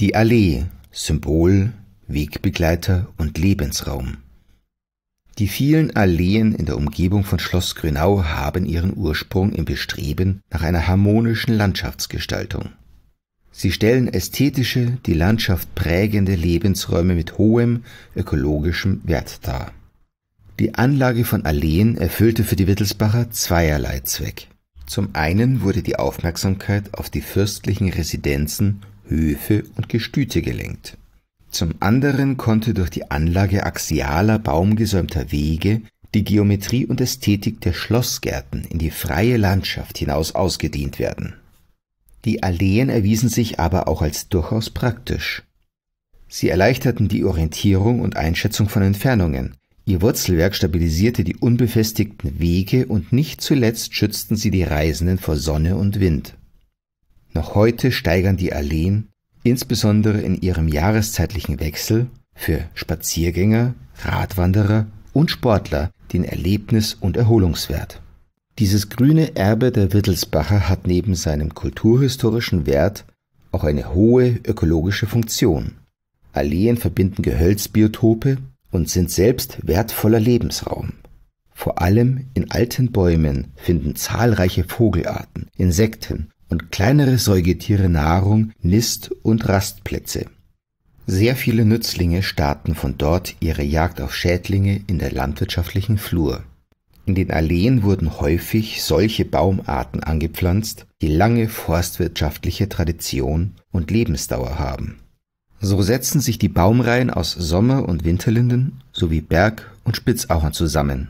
Die Allee, Symbol, Wegbegleiter und Lebensraum. Die vielen Alleen in der Umgebung von Schloss Grünau haben ihren Ursprung im Bestreben nach einer harmonischen Landschaftsgestaltung. Sie stellen ästhetische, die Landschaft prägende Lebensräume mit hohem ökologischem Wert dar. Die Anlage von Alleen erfüllte für die Wittelsbacher zweierlei Zweck. Zum einen wurde die Aufmerksamkeit auf die fürstlichen Residenzen Höfe und Gestüte gelenkt. Zum anderen konnte durch die Anlage axialer baumgesäumter Wege die Geometrie und Ästhetik der Schlossgärten in die freie Landschaft hinaus ausgedehnt werden. Die Alleen erwiesen sich aber auch als durchaus praktisch. Sie erleichterten die Orientierung und Einschätzung von Entfernungen. Ihr Wurzelwerk stabilisierte die unbefestigten Wege und nicht zuletzt schützten sie die Reisenden vor Sonne und Wind. Noch heute steigern die Alleen, insbesondere in ihrem jahreszeitlichen Wechsel, für Spaziergänger, Radwanderer und Sportler den Erlebnis- und Erholungswert. Dieses grüne Erbe der Wittelsbacher hat neben seinem kulturhistorischen Wert auch eine hohe ökologische Funktion. Alleen verbinden Gehölzbiotope und sind selbst wertvoller Lebensraum. Vor allem in alten Bäumen finden zahlreiche Vogelarten, Insekten und kleinere Säugetiere Nahrung, Nist und Rastplätze. Sehr viele Nützlinge starten von dort ihre Jagd auf Schädlinge in der landwirtschaftlichen Flur. In den Alleen wurden häufig solche Baumarten angepflanzt, die lange forstwirtschaftliche Tradition und Lebensdauer haben. So setzen sich die Baumreihen aus Sommer- und Winterlinden sowie Berg- und Spitzauern zusammen